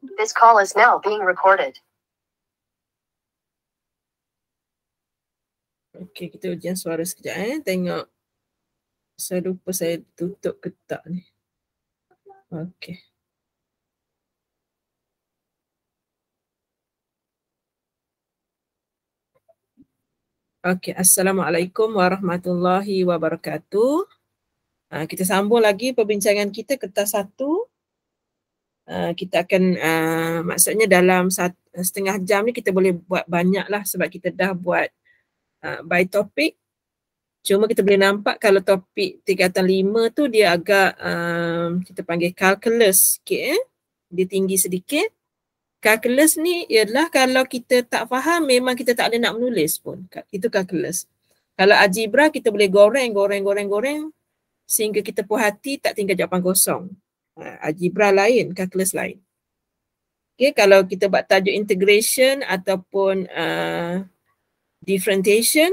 This call is now being recorded. Okay, kita ujian suara sekejap eh. Tengok. Saya lupa saya tutup ke tak ni. Okay. Okay, Assalamualaikum warahmatullahi wabarakatuh. Ah, kita sambung lagi perbincangan kita kertas satu. Eh, kita akan uh, maksudnya dalam sat, setengah jam ni kita boleh buat banyak lah sebab kita dah buat uh, by topic. Cuma kita boleh nampak kalau topik tingkatan lima tu dia agak uh, kita panggil calculus sikit eh. Dia tinggi sedikit. Calculus ni ialah kalau kita tak faham memang kita tak ada nak menulis pun. Itu calculus. Kalau algebra kita boleh goreng, goreng, goreng, goreng sehingga kita puas hati tak tinggal jawapan kosong algebra ha, lain, calculus lain. Okay, kalau kita buat tajuk integration ataupun uh, differentiation,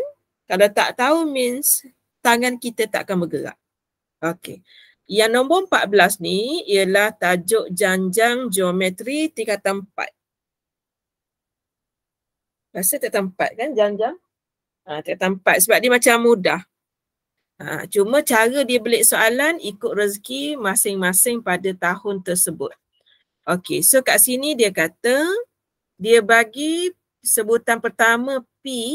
kalau tak tahu means tangan kita tak akan bergerak. Okay. Yang nombor 14 ni ialah tajuk janjang geometri tingkatan 4. Rasa tingkatan 4 kan janjang? Ha, tingkatan 4 sebab dia macam mudah. Ha, cuma cara dia beli soalan ikut rezeki masing-masing pada tahun tersebut. Okey, so kat sini dia kata dia bagi sebutan pertama P,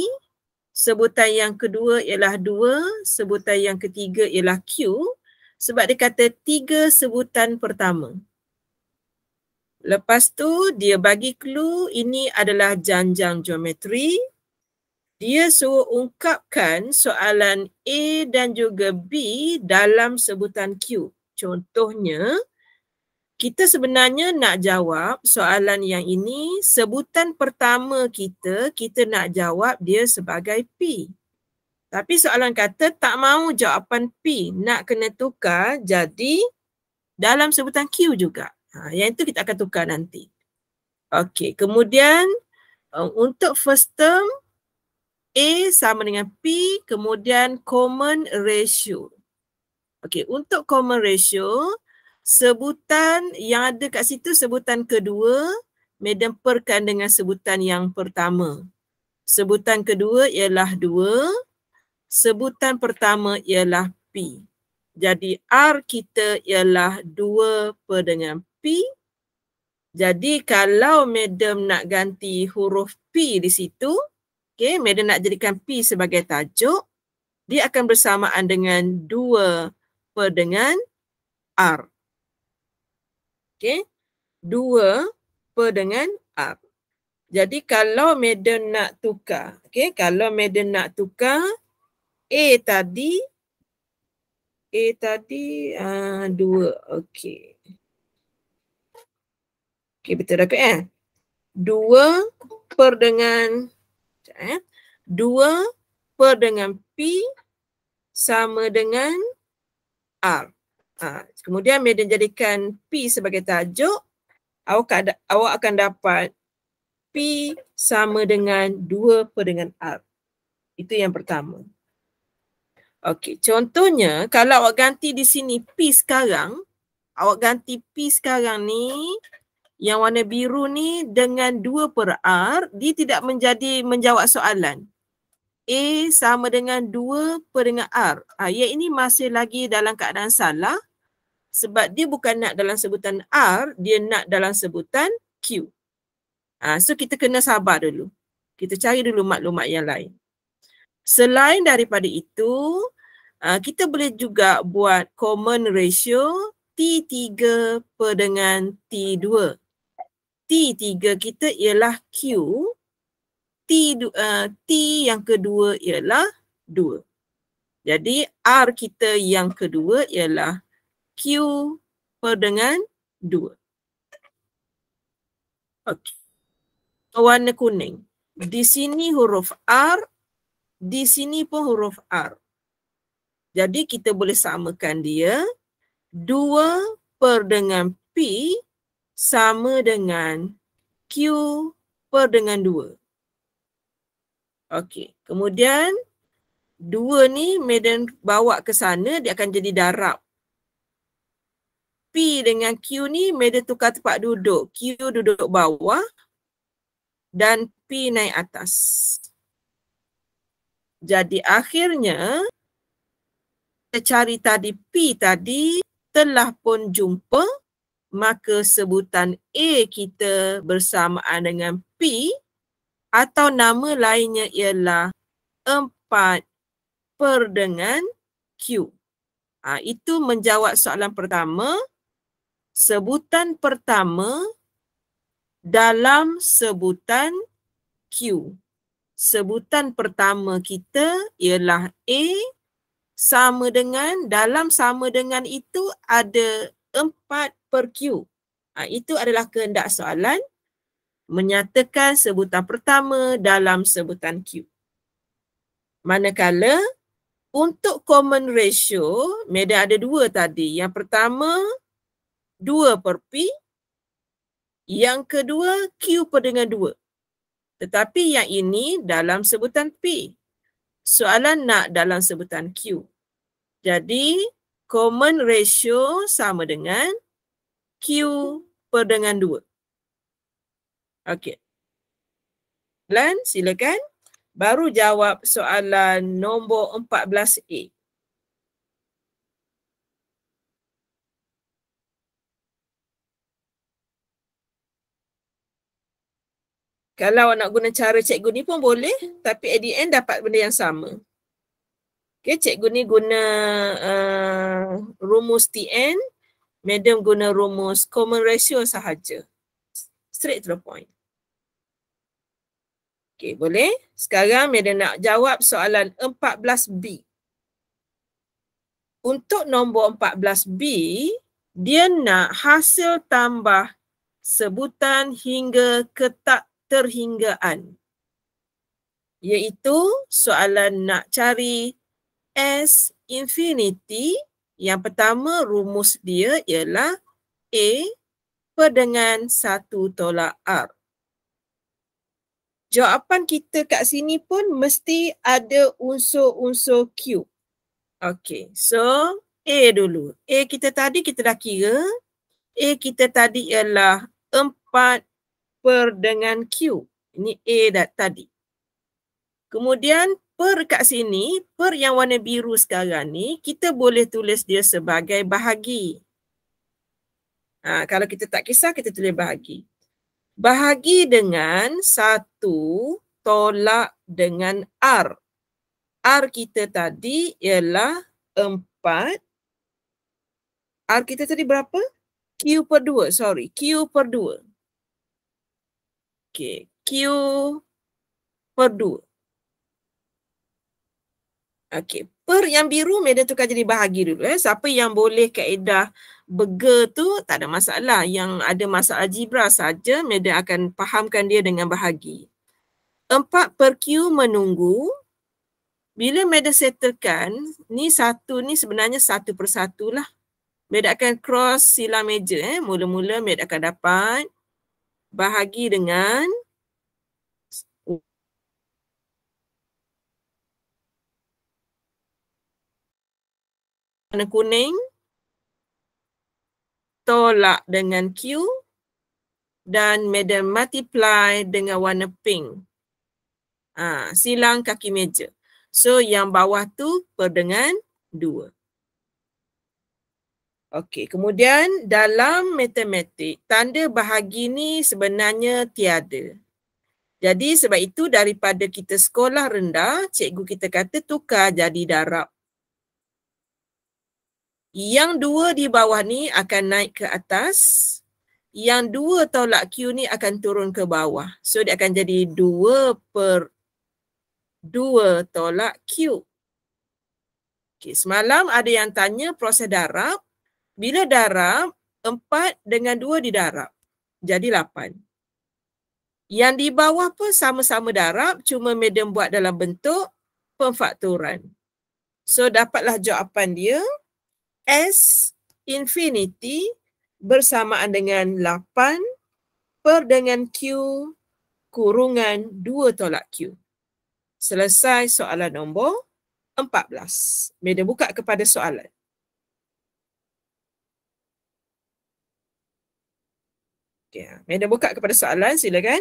sebutan yang kedua ialah 2, sebutan yang ketiga ialah Q sebab dia kata tiga sebutan pertama. Lepas tu dia bagi clue ini adalah janjang geometri, dia suruh ungkapkan soalan A dan juga B dalam sebutan Q. Contohnya, kita sebenarnya nak jawab soalan yang ini, sebutan pertama kita, kita nak jawab dia sebagai P. Tapi soalan kata tak mau jawapan P, nak kena tukar jadi dalam sebutan Q juga. Ha, yang itu kita akan tukar nanti. Okey, kemudian uh, untuk first term, A sama dengan P kemudian common ratio. Okey, untuk common ratio, sebutan yang ada kat situ sebutan kedua medan dengan sebutan yang pertama. Sebutan kedua ialah 2, sebutan pertama ialah P. Jadi R kita ialah 2 per dengan P. Jadi kalau madam nak ganti huruf P di situ, Okey, Madam nak jadikan P sebagai tajuk, dia akan bersamaan dengan 2 per dengan R. Okey, 2 per dengan R. Jadi kalau Madam nak tukar, okey, kalau Madam nak tukar A tadi, A tadi uh, okey. Okey, betul tak kan? Eh? 2 per dengan R eh 2 per dengan p sama dengan r ha. kemudian medan jadikan p sebagai tajuk awak ada, awak akan dapat p sama dengan 2 per dengan r itu yang pertama okey contohnya kalau awak ganti di sini p sekarang awak ganti p sekarang ni yang warna biru ni dengan dua per R, dia tidak menjadi menjawab soalan. A sama dengan dua per dengan R. Ha, yang ini masih lagi dalam keadaan salah sebab dia bukan nak dalam sebutan R, dia nak dalam sebutan Q. Ha, so kita kena sabar dulu. Kita cari dulu maklumat yang lain. Selain daripada itu, ha, kita boleh juga buat common ratio T3 per dengan T2. T3 kita ialah Q. T, uh, T yang kedua ialah 2. Jadi R kita yang kedua ialah Q per dengan 2. Okey. Warna kuning. Di sini huruf R. Di sini pun huruf R. Jadi kita boleh samakan dia. 2 per dengan P sama dengan Q per dengan 2. Okey, kemudian 2 ni Medan bawa ke sana dia akan jadi darab. P dengan Q ni Medan tukar tempat duduk. Q duduk bawah dan P naik atas. Jadi akhirnya kita cari tadi P tadi telah pun jumpa maka sebutan A kita bersamaan dengan P atau nama lainnya ialah 4 per dengan Q. Ha, itu menjawab soalan pertama. Sebutan pertama dalam sebutan Q. Sebutan pertama kita ialah A sama dengan dalam sama dengan itu ada Empat per Q. Ha, itu adalah kehendak soalan menyatakan sebutan pertama dalam sebutan Q. Manakala untuk common ratio, media ada dua tadi. Yang pertama dua per P. Yang kedua Q per dengan dua. Tetapi yang ini dalam sebutan P. Soalan nak dalam sebutan Q. Jadi common ratio sama dengan Q per dengan 2. Okey. dan silakan. Baru jawab soalan nombor 14A. Kalau nak guna cara cikgu ni pun boleh. Tapi at the end dapat benda yang sama. Okay, cikgu ni guna uh, rumus TN, madam guna rumus common ratio sahaja. Straight to the point. Okay, boleh? Sekarang madam nak jawab soalan 14B. Untuk nombor 14B, dia nak hasil tambah sebutan hingga ketak terhinggaan. Iaitu soalan nak cari S infinity yang pertama rumus dia ialah A per dengan 1 tolak R. Jawapan kita kat sini pun mesti ada unsur-unsur Q. Okay, so A dulu. A kita tadi kita dah kira. A kita tadi ialah 4 per dengan Q. Ini A dah tadi. Kemudian per kat sini, per yang warna biru sekarang ni, kita boleh tulis dia sebagai bahagi. Ha, kalau kita tak kisah, kita tulis bahagi. Bahagi dengan satu tolak dengan R. R kita tadi ialah empat. R kita tadi berapa? Q per dua, sorry. Q per dua. Okay, Q per dua. Okey, per yang biru media tukar jadi bahagi dulu eh. Siapa yang boleh kaedah burger tu tak ada masalah. Yang ada masalah algebra saja media akan fahamkan dia dengan bahagi. 4 per Q menunggu. Bila media settlekan, ni satu ni sebenarnya satu per lah. Media akan cross sila meja eh. Mula-mula media akan dapat bahagi dengan warna kuning tolak dengan Q dan medan multiply dengan warna pink. Ha, silang kaki meja. So yang bawah tu per dengan 2. Okey, kemudian dalam matematik, tanda bahagi ni sebenarnya tiada. Jadi sebab itu daripada kita sekolah rendah, cikgu kita kata tukar jadi darab. Yang dua di bawah ni akan naik ke atas. Yang dua tolak Q ni akan turun ke bawah. So dia akan jadi dua per dua tolak Q. Okay, semalam ada yang tanya proses darab. Bila darab, empat dengan dua di darab Jadi lapan. Yang di bawah pun sama-sama darab. Cuma medium buat dalam bentuk pemfakturan. So dapatlah jawapan dia. S infinity bersamaan dengan 8 per dengan Q kurungan 2 tolak Q. Selesai soalan nombor 14. Meda buka kepada soalan. Okay, Meda buka kepada soalan, silakan.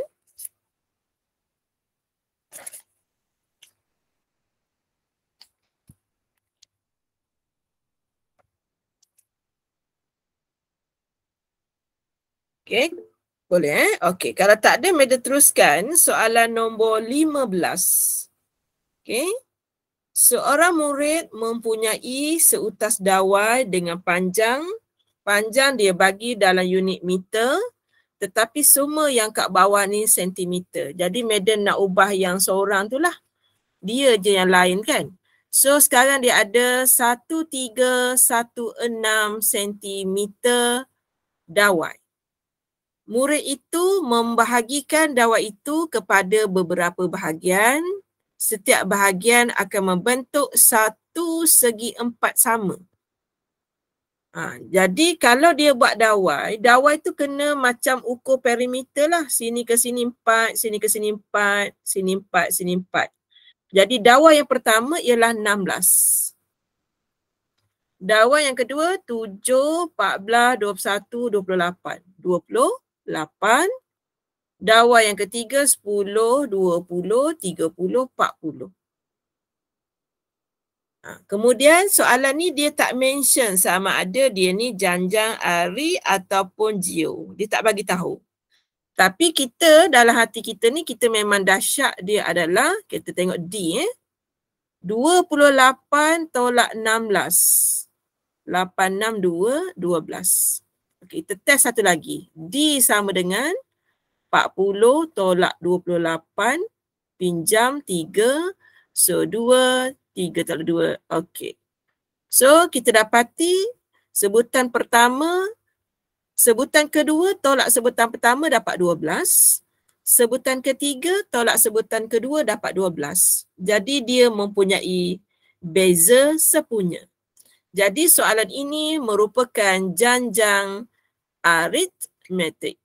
Okay, Boleh eh? Okey. Kalau tak ada, Meda teruskan soalan nombor 15. Okay, Seorang murid mempunyai seutas dawai dengan panjang. Panjang dia bagi dalam unit meter. Tetapi semua yang kat bawah ni sentimeter. Jadi Meda nak ubah yang seorang tu lah. Dia je yang lain kan. So sekarang dia ada 1316 sentimeter dawai. Murid itu membahagikan dawai itu kepada beberapa bahagian. Setiap bahagian akan membentuk satu segi empat sama. Ha, jadi kalau dia buat dawai, dawai tu kena macam ukur perimeter lah. Sini ke sini empat, sini ke sini empat, sini empat, sini empat. Jadi dawai yang pertama ialah enam belas. Dawai yang kedua tujuh, empat belas, dua puluh satu, dua puluh lapan, dua puluh. 8. Dawa yang ketiga 10, 20, 30, 40. Kemudian soalan ni dia tak mention sama ada dia ni janjang Ari ataupun Jio. Dia tak bagi tahu. Tapi kita dalam hati kita ni kita memang dahsyat dia adalah kita tengok D eh. 28 tolak 16. 862 12 kita test satu lagi. D sama dengan 40 tolak 28 pinjam 3. So 2, 3 tolak 2. Okay. So kita dapati sebutan pertama, sebutan kedua tolak sebutan pertama dapat 12. Sebutan ketiga tolak sebutan kedua dapat 12. Jadi dia mempunyai beza sepunya. Jadi soalan ini merupakan janjang aritmetik.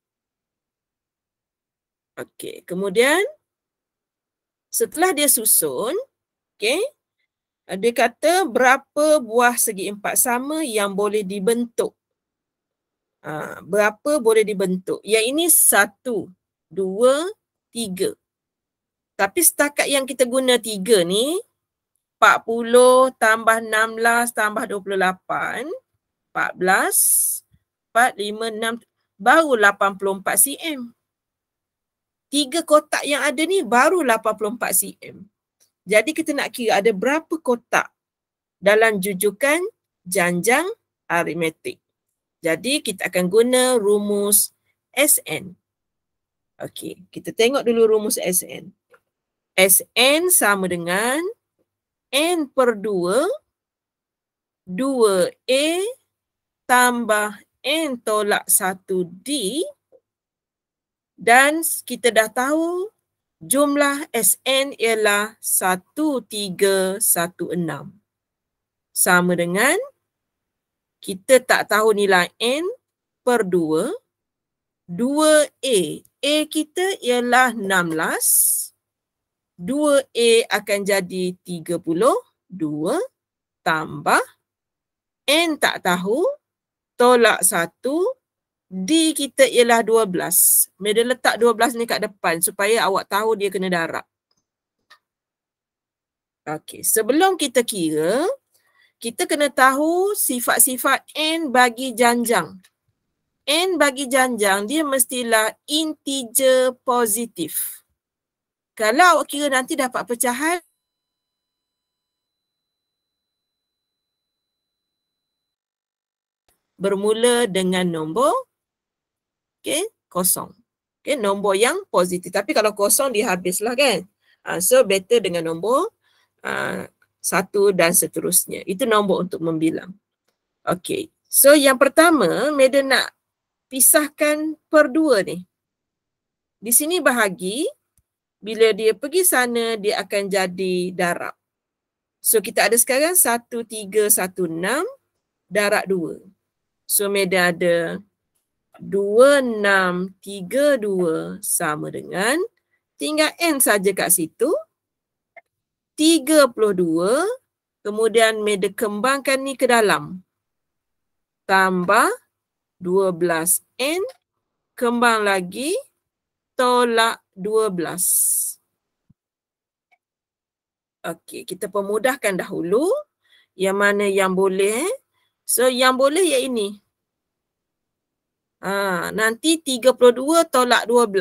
Okey, kemudian setelah dia susun, okey, dia kata berapa buah segi empat sama yang boleh dibentuk. Ha, berapa boleh dibentuk? Yang ini satu, dua, tiga. Tapi setakat yang kita guna tiga ni, 40 tambah 16 tambah 28 14 4, 5, 6 Baru 84 cm Tiga kotak yang ada ni baru 84 cm Jadi kita nak kira ada berapa kotak Dalam jujukan janjang aritmetik Jadi kita akan guna rumus SN Okey, kita tengok dulu rumus SN SN sama dengan N per 2, 2A e tambah N tolak 1D dan kita dah tahu jumlah SN ialah 1316 sama dengan kita tak tahu nilai N per 2, 2A, A kita ialah 16 2A akan jadi 32 tambah N tak tahu tolak 1 D kita ialah 12. Media letak 12 ni kat depan supaya awak tahu dia kena darab. Okey, sebelum kita kira, kita kena tahu sifat-sifat N bagi janjang. N bagi janjang dia mestilah integer positif kalau awak kira nanti dapat pecahan bermula dengan nombor okay, kosong. Okay, nombor yang positif. Tapi kalau kosong dihabislah kan. Uh, so better dengan nombor uh, satu dan seterusnya. Itu nombor untuk membilang. Okay. So yang pertama, Meda nak pisahkan per dua ni. Di sini bahagi bila dia pergi sana dia akan jadi darab. So kita ada sekarang 1 3 1 darab 2. So media ada 2 6 3 2 sama dengan tinggal n saja kat situ. 32 kemudian media kembangkan ni ke dalam. Tambah 12n kembang lagi tolak 12. Okey, kita pemudahkan dahulu. Yang mana yang boleh. So, yang boleh ya ini. Ha, nanti 32 tolak 12.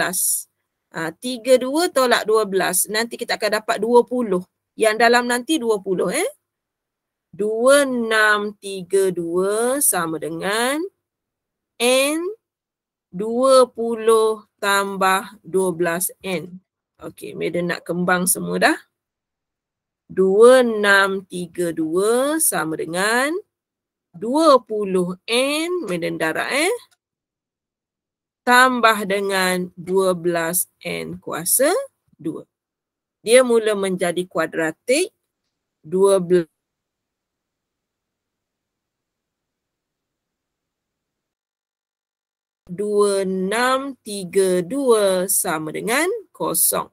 Ha, 32 tolak 12. Nanti kita akan dapat 20. Yang dalam nanti 20 eh. 2, 6, 3, 2 sama dengan N 20 tambah 12N. Okey, Maiden nak kembang semua dah. 2632 sama dengan 20N. Maiden darah eh. Tambah dengan 12N kuasa 2. Dia mula menjadi kuadratik 12. 2632 sama dengan kosong.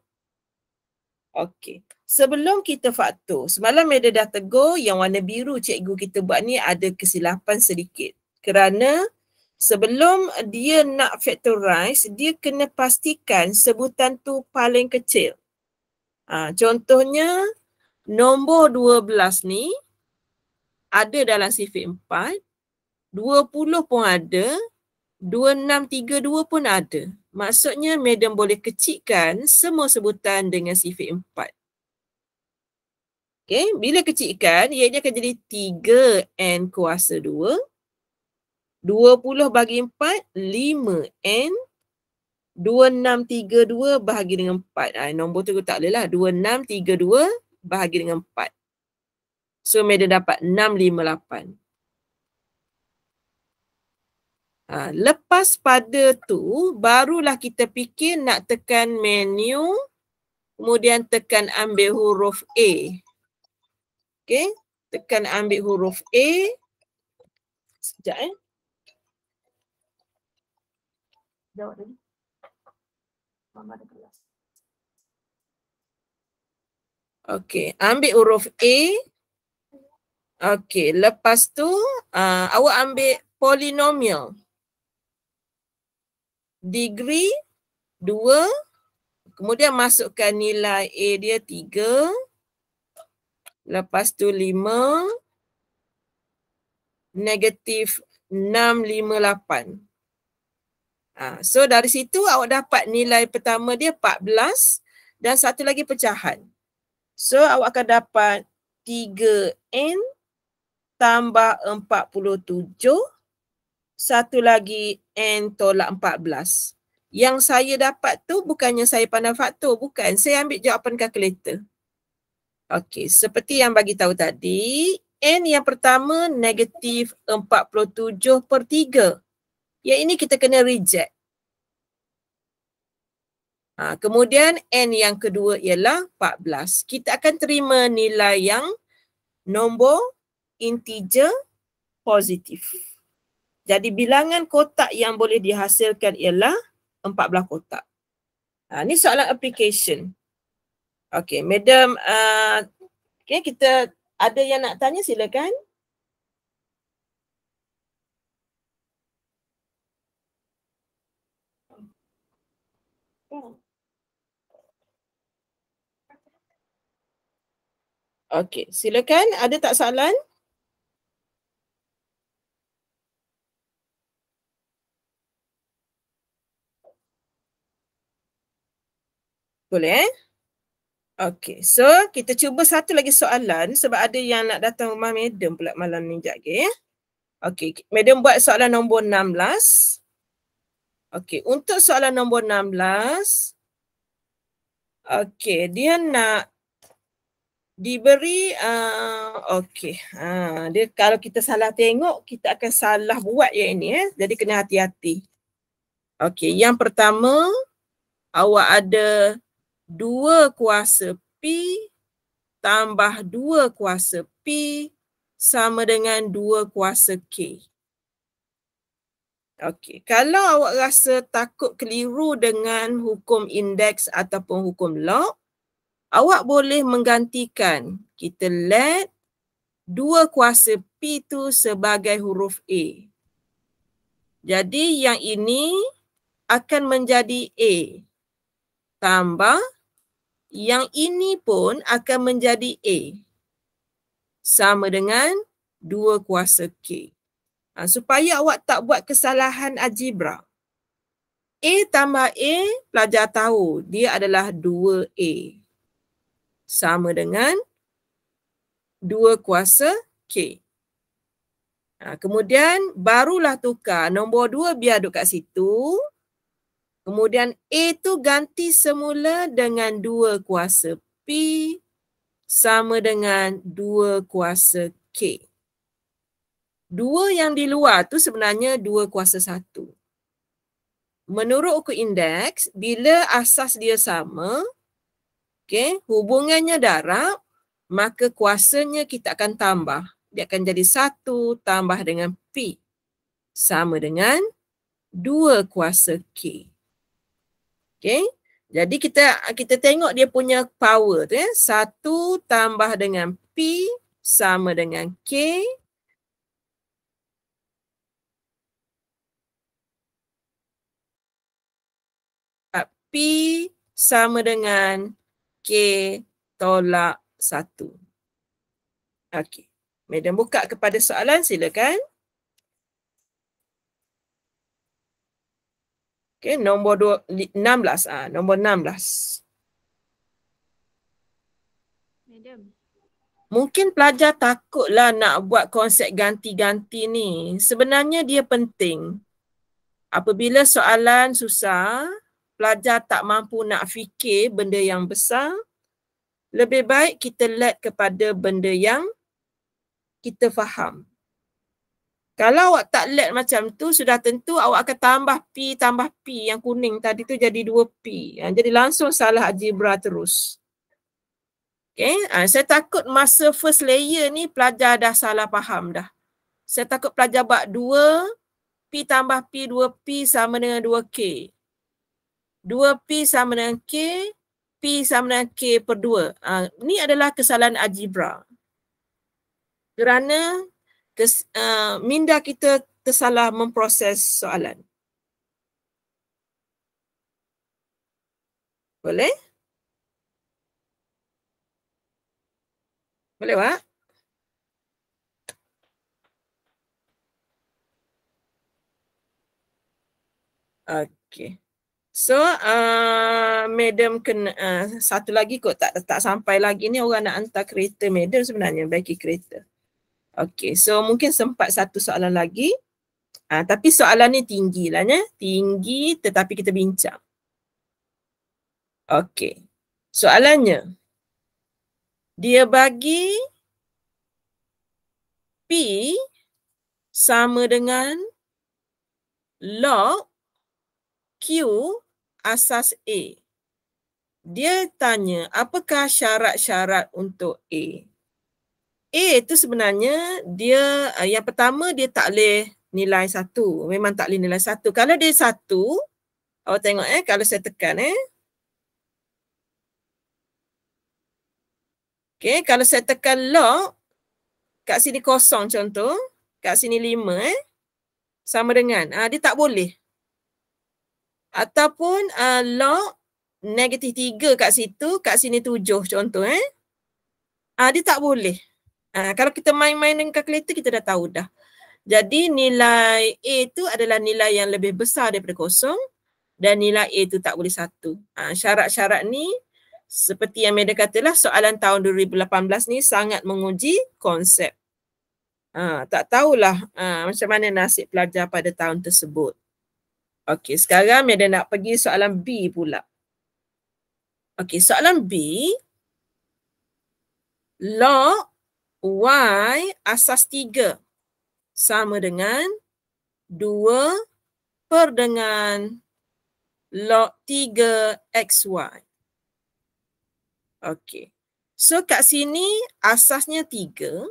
Okey. Sebelum kita faktor, semalam media dah tegur yang warna biru cikgu kita buat ni ada kesilapan sedikit. Kerana sebelum dia nak factorize, dia kena pastikan sebutan tu paling kecil. Ha, contohnya, nombor 12 ni ada dalam sifir 4, 20 pun ada, 2632 pun ada. Maksudnya madam boleh kecikkan semua sebutan dengan sifir 4. Okay, bila kecikkan ianya akan jadi 3N kuasa 2. 20 bagi 4, 5N. 2632 bahagi dengan 4. Ha, ah, nombor tu tak lelah. 2632 bahagi dengan 4. So, madam dapat 658. Ha, lepas pada tu, barulah kita fikir nak tekan menu, kemudian tekan ambil huruf A. Okay, tekan ambil huruf A. Sekejap eh. Jawab tadi. Mama ada kelas. Okay, ambil huruf A. Okay, lepas tu uh, awak ambil Polinomial degree 2 kemudian masukkan nilai A dia 3 lepas tu 5 negatif 6, 5, 8 ha, so dari situ awak dapat nilai pertama dia 14 dan satu lagi pecahan so awak akan dapat 3N tambah 47 satu lagi N tolak 14. Yang saya dapat tu bukannya saya pandang faktor, bukan. Saya ambil jawapan kalkulator. Okey, seperti yang bagi tahu tadi, N yang pertama negatif 47 per 3. Yang ini kita kena reject. Ha, kemudian N yang kedua ialah 14. Kita akan terima nilai yang nombor integer positif. Jadi bilangan kotak yang boleh dihasilkan ialah empat 14 kotak. Ha, ini soalan application. Okay, madam, uh, ah, okay, kita ada yang nak tanya silakan. Okay, silakan. Ada tak soalan? Okay. Boleh eh? Okay, so kita cuba satu lagi soalan sebab ada yang nak datang rumah madam pula malam ni sekejap lagi. Eh. Okay, madam buat soalan nombor 16. Okay, untuk soalan nombor 16. Okay, dia nak diberi, uh, okay. Uh, dia kalau kita salah tengok, kita akan salah buat ya ini. Eh. Jadi kena hati-hati. Okay, yang pertama awak ada 2 kuasa P tambah 2 kuasa P sama dengan 2 kuasa K. Okey, kalau awak rasa takut keliru dengan hukum indeks ataupun hukum log, awak boleh menggantikan kita let 2 kuasa P tu sebagai huruf A. Jadi yang ini akan menjadi A tambah yang ini pun akan menjadi A sama dengan 2 kuasa K. Ha, supaya awak tak buat kesalahan algebra. A tambah A, pelajar tahu dia adalah 2A sama dengan 2 kuasa K. Ha, kemudian barulah tukar. Nombor 2 biar duduk kat situ. Kemudian A tu ganti semula dengan dua kuasa P sama dengan dua kuasa K. Dua yang di luar tu sebenarnya dua kuasa satu. Menurut ukur indeks, bila asas dia sama, okay, hubungannya darab, maka kuasanya kita akan tambah. Dia akan jadi satu tambah dengan P sama dengan dua kuasa K. Okay. Jadi kita kita tengok dia punya power tu ya. Satu tambah dengan P sama dengan K. P sama dengan K tolak satu. Okay, Madam buka kepada soalan silakan. Okay, nombor dua enam belas ah, ha, nombor 16. Madam. Mungkin pelajar takutlah nak buat konsep ganti-ganti ni. Sebenarnya dia penting. Apabila soalan susah, pelajar tak mampu nak fikir benda yang besar, lebih baik kita let kepada benda yang kita faham. Kalau awak tak let macam tu, sudah tentu awak akan tambah P, tambah P yang kuning tadi tu jadi 2P. Ha, jadi langsung salah algebra terus. Okay, ha, saya takut masa first layer ni pelajar dah salah faham dah. Saya takut pelajar bak 2, P tambah P, 2P sama dengan 2K. 2P sama dengan K, P sama dengan K per 2. Ha, ni adalah kesalahan algebra. Kerana Kes uh, minda kita tersalah memproses soalan. Boleh? Boleh, Wak? Okey. So, uh, madam kena uh, satu lagi kot tak tak sampai lagi ni orang nak hantar kereta madam sebenarnya bagi kereta. Okay, so mungkin sempat satu soalan lagi. Ha, tapi soalan ni tinggi lah, eh. ya. Tinggi tetapi kita bincang. Okay, soalannya. Dia bagi P sama dengan log Q asas A. Dia tanya apakah syarat-syarat untuk A? A itu sebenarnya dia uh, yang pertama dia tak boleh nilai satu. Memang tak boleh nilai satu. Kalau dia satu, awak tengok eh kalau saya tekan eh. Okay, kalau saya tekan lock, kat sini kosong contoh. Kat sini lima eh. Sama dengan. Uh, dia tak boleh. Ataupun uh, ah, lock negatif tiga kat situ, kat sini tujuh contoh eh. Uh, dia tak boleh. Ha, kalau kita main-main dengan kalkulator kita dah tahu dah. Jadi nilai A tu adalah nilai yang lebih besar daripada kosong dan nilai A tu tak boleh satu. Ha, syarat-syarat ni seperti yang Meda katalah soalan tahun 2018 ni sangat menguji konsep. Ha, tak tahulah ha, macam mana nasib pelajar pada tahun tersebut. Okey sekarang Meda nak pergi soalan B pula. Okey soalan B. Log Y asas 3 sama dengan 2 per dengan log 3 XY. Okey. So kat sini asasnya 3.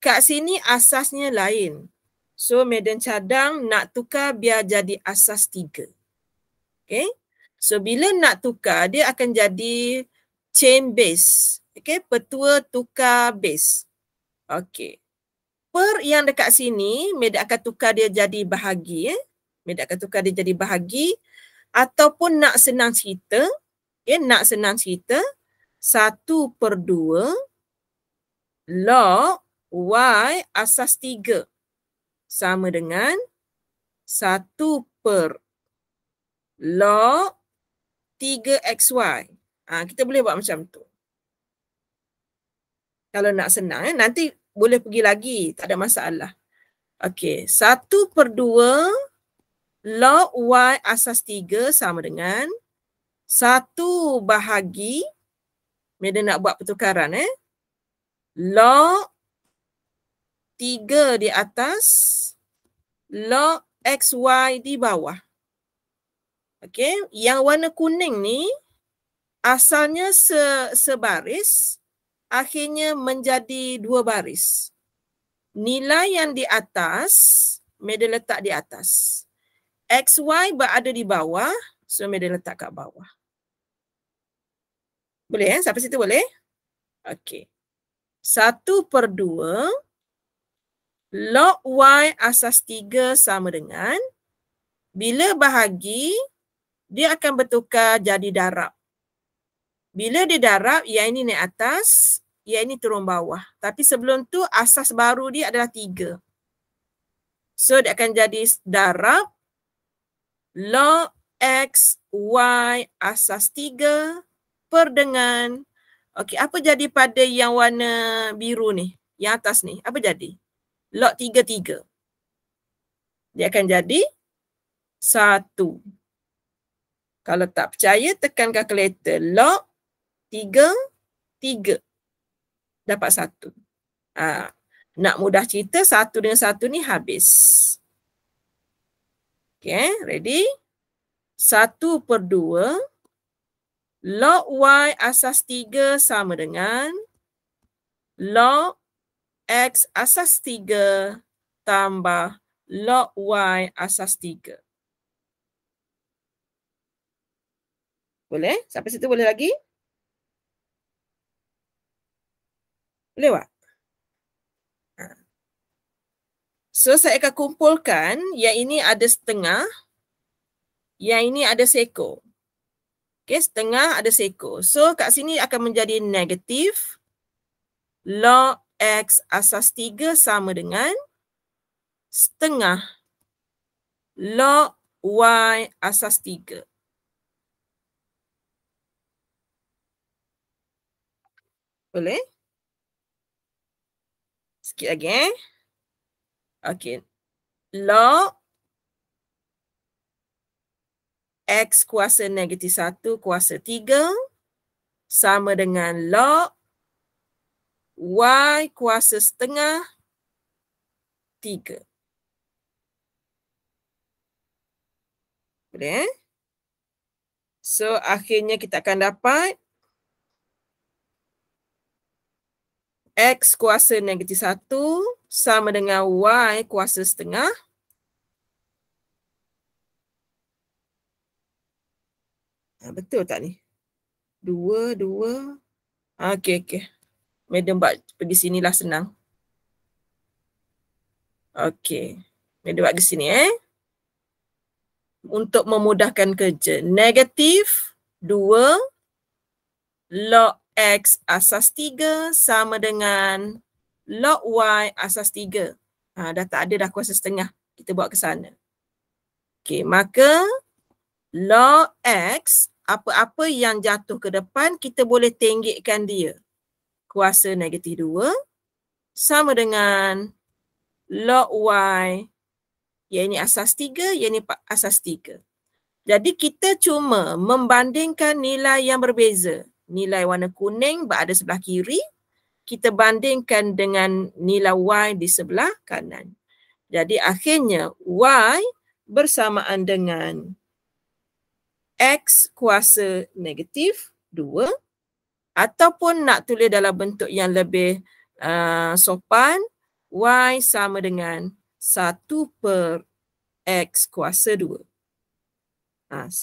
Kat sini asasnya lain. So medan cadang nak tukar biar jadi asas 3. Okey. So bila nak tukar dia akan jadi chain base okay, petua tukar base. Okey, Per yang dekat sini, media akan tukar dia jadi bahagi. Eh. Media akan tukar dia jadi bahagi. Ataupun nak senang cerita, okay, ya, nak senang cerita, satu per dua log y asas tiga sama dengan satu per log tiga xy Ha, ah, kita boleh buat macam tu kalau nak senang. Eh? Nanti boleh pergi lagi. Tak ada masalah. Okey. Satu per dua log y asas tiga sama dengan satu bahagi Mereka nak buat pertukaran eh. Log tiga di atas log y di bawah. Okey. Yang warna kuning ni asalnya se sebaris akhirnya menjadi dua baris. Nilai yang di atas, media letak di atas. X Y berada di bawah, so media letak kat bawah. Boleh eh? Siapa situ boleh? Okey. Satu per dua, log Y asas tiga sama dengan, bila bahagi, dia akan bertukar jadi darab. Bila dia darab, yang ini naik atas, ia ini turun bawah. Tapi sebelum tu asas baru dia adalah tiga. So dia akan jadi darab log x y asas tiga per dengan Okey, apa jadi pada yang warna biru ni? Yang atas ni, apa jadi? Log tiga tiga. Dia akan jadi satu. Kalau tak percaya, tekan kalkulator. Log tiga tiga dapat satu. Ha, nak mudah cerita, satu dengan satu ni habis. Okay, eh, ready? Satu per dua. Log Y asas tiga sama dengan log X asas tiga tambah log Y asas tiga. Boleh? Sampai situ boleh lagi? Lewat. buat? Ha. So saya akan kumpulkan yang ini ada setengah, yang ini ada seko, Okay, setengah ada seko. So kat sini akan menjadi negatif log X asas 3 sama dengan setengah log Y asas 3. Boleh? sikit lagi eh. Okay. Log X kuasa negatif 1 kuasa 3 sama dengan log Y kuasa setengah 3. Boleh eh? So akhirnya kita akan dapat X kuasa negatif 1 sama dengan Y kuasa setengah. Ah, betul tak ni? Dua, 2. Ah, okay, okay. Madam buat pergi sini lah senang. Okay, Madam buat ke sini eh. Untuk memudahkan kerja. Negatif dua log X asas 3 sama dengan log Y asas 3. Ha, dah tak ada dah kuasa setengah. Kita buat ke sana. Okey, maka log X, apa-apa yang jatuh ke depan, kita boleh tenggikkan dia. Kuasa negatif 2 sama dengan log Y, yang ini asas tiga, yang ini asas tiga. Jadi kita cuma membandingkan nilai yang berbeza nilai warna kuning berada sebelah kiri kita bandingkan dengan nilai y di sebelah kanan. Jadi akhirnya y bersamaan dengan x kuasa negatif 2 ataupun nak tulis dalam bentuk yang lebih uh, sopan y sama dengan 1 per x kuasa 2. Ha,